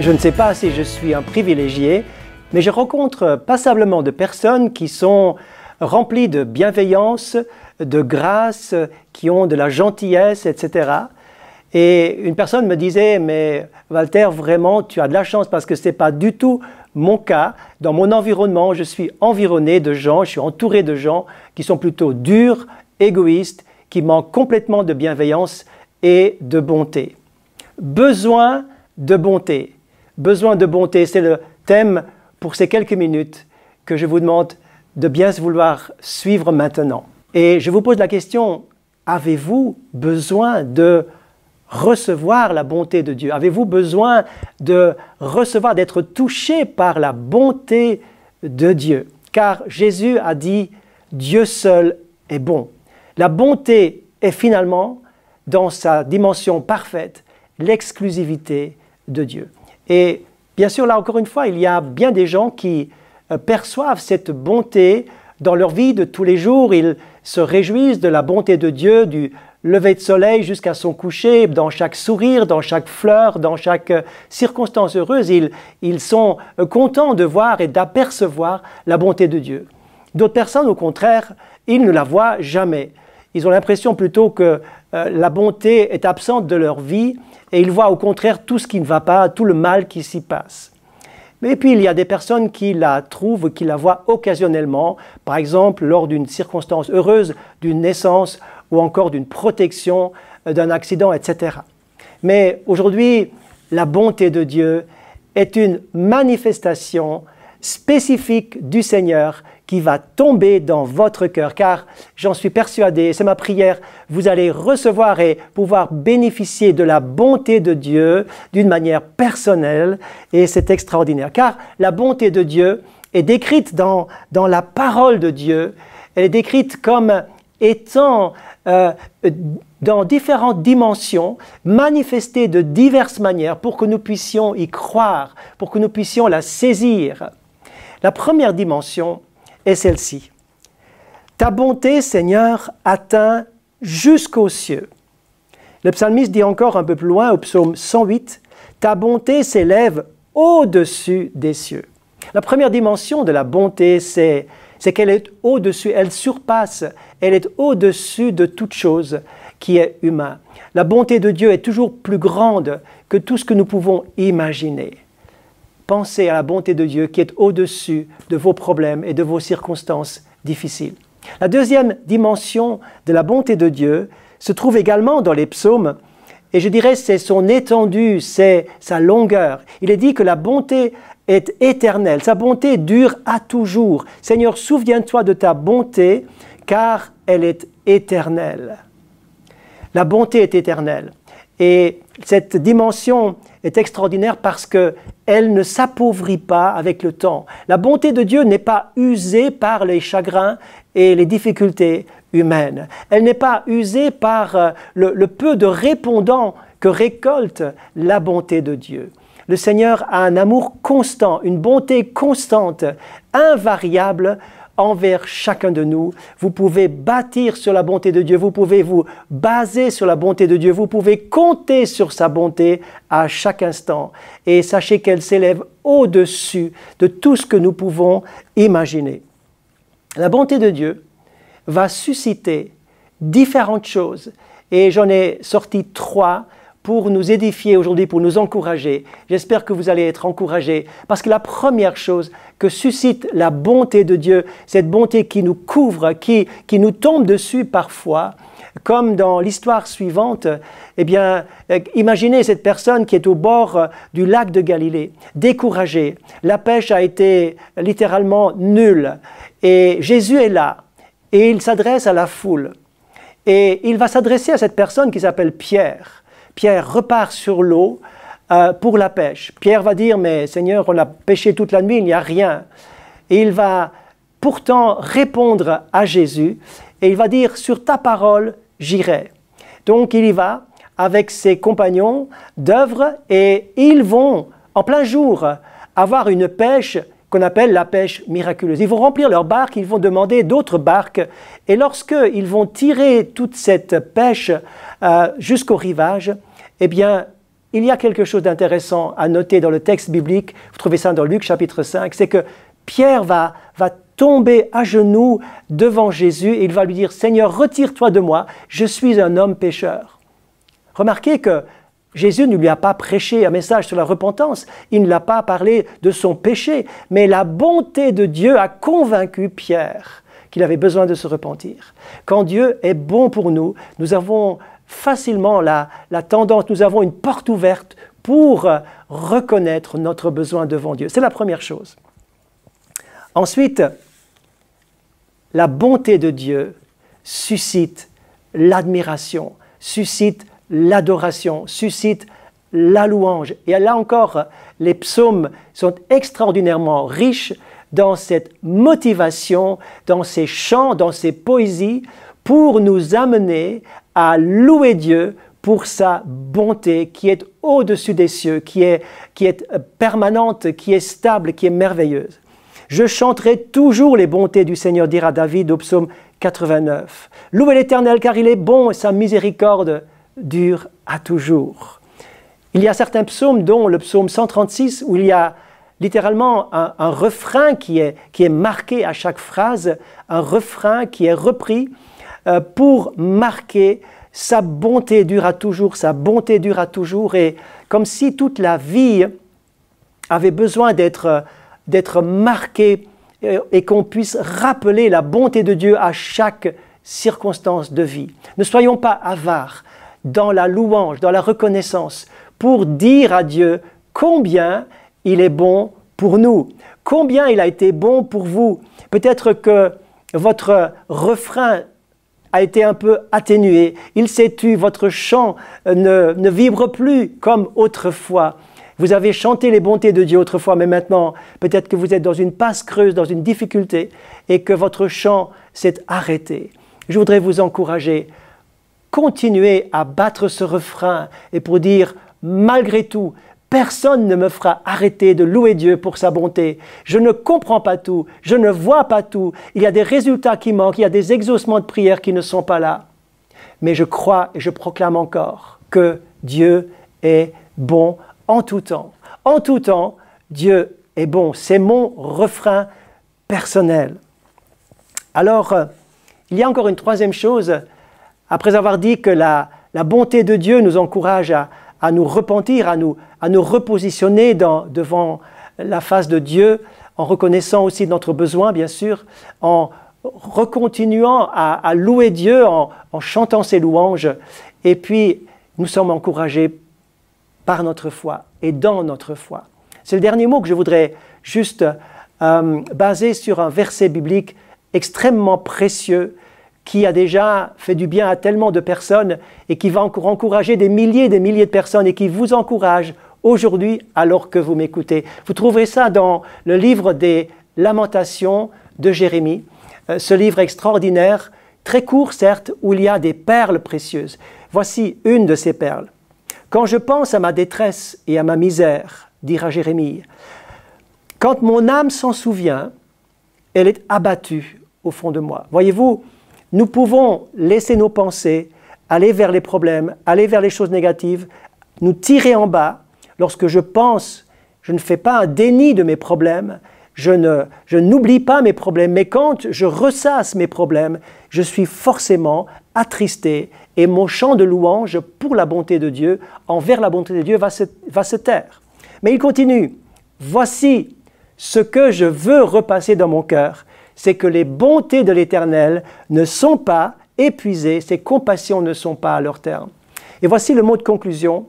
Je ne sais pas si je suis un privilégié, mais je rencontre passablement de personnes qui sont remplies de bienveillance, de grâce, qui ont de la gentillesse, etc. Et une personne me disait, mais Walter, vraiment, tu as de la chance parce que ce n'est pas du tout mon cas. Dans mon environnement, je suis environné de gens, je suis entouré de gens qui sont plutôt durs, égoïstes, qui manquent complètement de bienveillance et de bonté. Besoin de bonté besoin de bonté. C'est le thème pour ces quelques minutes que je vous demande de bien se vouloir suivre maintenant. Et je vous pose la question, avez-vous besoin de recevoir la bonté de Dieu Avez-vous besoin de recevoir, d'être touché par la bonté de Dieu Car Jésus a dit, Dieu seul est bon. La bonté est finalement, dans sa dimension parfaite, l'exclusivité de Dieu. Et bien sûr, là encore une fois, il y a bien des gens qui euh, perçoivent cette bonté dans leur vie de tous les jours. Ils se réjouissent de la bonté de Dieu, du lever de soleil jusqu'à son coucher, dans chaque sourire, dans chaque fleur, dans chaque euh, circonstance heureuse. Ils, sont euh, contents de voir et d'apercevoir la bonté de Dieu. D'autres personnes, au contraire, ils ne la voient jamais. Ils ont l'impression plutôt que la bonté est absente de leur vie et il voit au contraire tout ce qui ne va pas, tout le mal qui s'y passe. Mais puis il y a des personnes qui la trouvent, qui la voient occasionnellement, par exemple lors d'une circonstance heureuse, d'une naissance ou encore d'une protection, euh, d'un accident, etc. Mais aujourd'hui, la bonté de Dieu est une manifestation spécifique du Seigneur qui va tomber dans votre cœur, car j'en suis persuadé, c'est ma prière, vous allez recevoir et pouvoir bénéficier de la bonté de Dieu d'une manière personnelle, et c'est extraordinaire, car la bonté de Dieu est décrite dans, la parole de Dieu, elle est décrite comme étant euh, dans différentes dimensions, manifestée de diverses manières pour que nous puissions y croire, pour que nous puissions la saisir. La première dimension est celle-ci. Ta bonté, Seigneur, atteint jusqu'aux cieux. Le psalmiste dit encore un peu plus loin au psaume 108, Ta bonté s'élève au-dessus des cieux. La première dimension de la bonté, c'est qu'elle est, au-dessus, elle surpasse, elle est au-dessus de toute chose qui est humain. La bonté de Dieu est toujours plus grande que tout ce que nous pouvons imaginer. Pensez à la bonté de Dieu qui est au-dessus de vos problèmes et de vos circonstances difficiles. La deuxième dimension de la bonté de Dieu se trouve également dans les psaumes, et je dirais c'est son étendue, c'est sa longueur. Il est dit que la bonté est éternelle, sa bonté dure à toujours. Seigneur, souviens-toi de ta bonté, car elle est éternelle. La bonté est éternelle. Et cette dimension est extraordinaire parce que elle ne s'appauvrit pas avec le temps. La bonté de Dieu n'est pas usée par les chagrins et les difficultés humaines. Elle n'est pas usée par euh, le, le peu de répondants que récolte la bonté de Dieu. Le Seigneur a un amour constant, une bonté constante, invariable envers chacun de nous. Vous pouvez bâtir sur la bonté de Dieu, vous pouvez vous baser sur la bonté de Dieu, vous pouvez compter sur sa bonté à chaque instant. Et sachez qu'elle s'élève au-dessus de tout ce que nous pouvons imaginer. La bonté de Dieu va susciter différentes choses et j'en ai sorti trois pour nous édifier aujourd'hui, pour nous encourager. J'espère que vous allez être encouragés, parce que la première chose que suscite la bonté de Dieu, cette bonté qui nous couvre, qui, qui nous tombe dessus parfois, comme dans l'histoire suivante, eh bien, euh, imaginez cette personne qui est au bord euh, du lac de Galilée, découragée. La pêche a été littéralement nulle. Et Jésus est là, et il s'adresse à la foule. Et il va s'adresser à cette personne qui s'appelle Pierre. Pierre repart sur l'eau euh, pour la pêche. Pierre va dire, mais Seigneur, on a pêché toute la nuit, il n'y a rien. Et il va pourtant répondre à Jésus et il va dire, sur ta parole, j'irai. Donc il y va avec ses compagnons d'œuvre et ils vont en plein jour avoir une pêche qu'on appelle la pêche miraculeuse. Ils vont remplir leurs barques, ils vont demander d'autres barques, et lorsqu'ils vont tirer toute cette pêche euh, jusqu'au rivage, eh bien, il y a quelque chose d'intéressant à noter dans le texte biblique, vous trouvez ça dans Luc chapitre 5, c'est que Pierre va, va tomber à genoux devant Jésus et il va lui dire, Seigneur, retire-toi de moi, je suis un homme pécheur. Remarquez que Jésus ne lui a pas prêché un message sur la repentance, il ne l'a pas parlé de son péché, mais la bonté de Dieu a convaincu Pierre qu'il avait besoin de se repentir. Quand Dieu est bon pour nous, nous avons facilement la, la tendance, nous avons une porte ouverte pour euh, reconnaître notre besoin devant Dieu. C'est la première chose. Ensuite, la bonté de Dieu suscite l'admiration, suscite l'adoration, suscite la louange. Et là encore, les psaumes sont extraordinairement riches dans cette motivation, dans ces chants, dans ces poésies, pour nous amener à louer Dieu pour sa bonté qui est au-dessus des cieux, qui est, permanente, qui est stable, qui est merveilleuse. Je chanterai toujours les bontés du Seigneur, dira David au psaume 89. Louez l'Éternel car il est bon et sa miséricorde dure à toujours. Il y a certains psaumes, dont le psaume 136, où il y a littéralement un, refrain qui est marqué à chaque phrase, un refrain qui est repris euh, pour marquer sa bonté dure à toujours, sa bonté dure à toujours, et comme si toute la vie avait besoin d'être, euh, d'être marquée euh, et qu'on puisse rappeler la bonté de Dieu à chaque circonstance de vie. Ne soyons pas avares dans la louange, dans la reconnaissance, pour dire à Dieu combien il est bon pour nous, combien il a été bon pour vous. Peut-être que votre refrain a été un peu atténué, il s'est tu, votre chant euh, ne, ne vibre plus comme autrefois. Vous avez chanté les bontés de Dieu autrefois, mais maintenant, peut-être que vous êtes dans une passe creuse, dans une difficulté, et que votre chant s'est arrêté. Je voudrais vous encourager, continuez à battre ce refrain, et pour dire, malgré tout, Personne ne me fera arrêter de louer Dieu pour sa bonté. Je ne comprends pas tout, je ne vois pas tout. Il y a des résultats qui manquent, il y a des exaucements de prières qui ne sont pas là. Mais je crois et je proclame encore que Dieu est bon en tout temps. En tout temps, Dieu est bon. C'est mon refrain personnel. Alors, euh, il y a encore une troisième chose. Après avoir dit que la bonté de Dieu nous encourage à, à nous repentir, à nous, à nous repositionner devant la face de Dieu, en reconnaissant aussi notre besoin, bien sûr, en recontinuant à, louer Dieu, en, chantant ses louanges. Et puis, nous sommes encouragés par notre foi et dans notre foi. C'est le dernier mot que je voudrais juste euh, baser sur un verset biblique extrêmement précieux qui a déjà fait du bien à tellement de personnes et qui va encore encourager des milliers et des milliers de personnes et qui vous encourage aujourd'hui alors que vous m'écoutez. Vous trouverez ça dans le livre des Lamentations de Jérémie, euh, ce livre extraordinaire, très court certes, où il y a des perles précieuses. Voici une de ces perles. Quand je pense à ma détresse et à ma misère, dira Jérémie, quand mon âme s'en souvient, elle est abattue au fond de moi. Voyez-vous, nous pouvons laisser nos pensées aller vers les problèmes, aller vers les choses négatives, nous tirer en bas. Lorsque je pense, je ne fais pas un déni de mes problèmes, je, ne, je n'oublie pas mes problèmes, mais quand je ressasse mes problèmes, je suis forcément attristé et mon chant de louange pour la bonté de Dieu, envers la bonté de Dieu, va se, va se taire. Mais il continue, voici ce que je veux repasser dans mon cœur, c'est que les bontés de l'Éternel ne sont pas épuisées, ses compassions ne sont pas à leur terme. Et voici le mot de conclusion,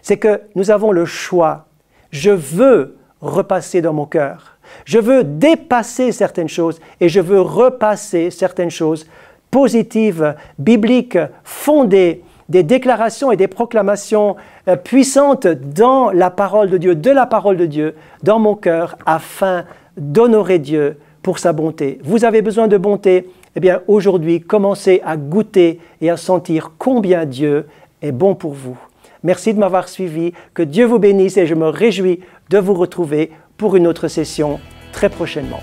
c'est que nous avons le choix. Je veux repasser dans mon cœur. Je veux dépasser certaines choses et je veux repasser certaines choses positives, bibliques, fondées, des déclarations et des proclamations euh, puissantes dans la parole de Dieu, de la parole de Dieu, dans mon cœur, afin d'honorer Dieu, pour sa bonté. Vous avez besoin de bonté Eh bien, aujourd'hui, commencez à goûter et à sentir combien Dieu est bon pour vous. Merci de m'avoir suivi, que Dieu vous bénisse et je me réjouis de vous retrouver pour une autre session très prochainement.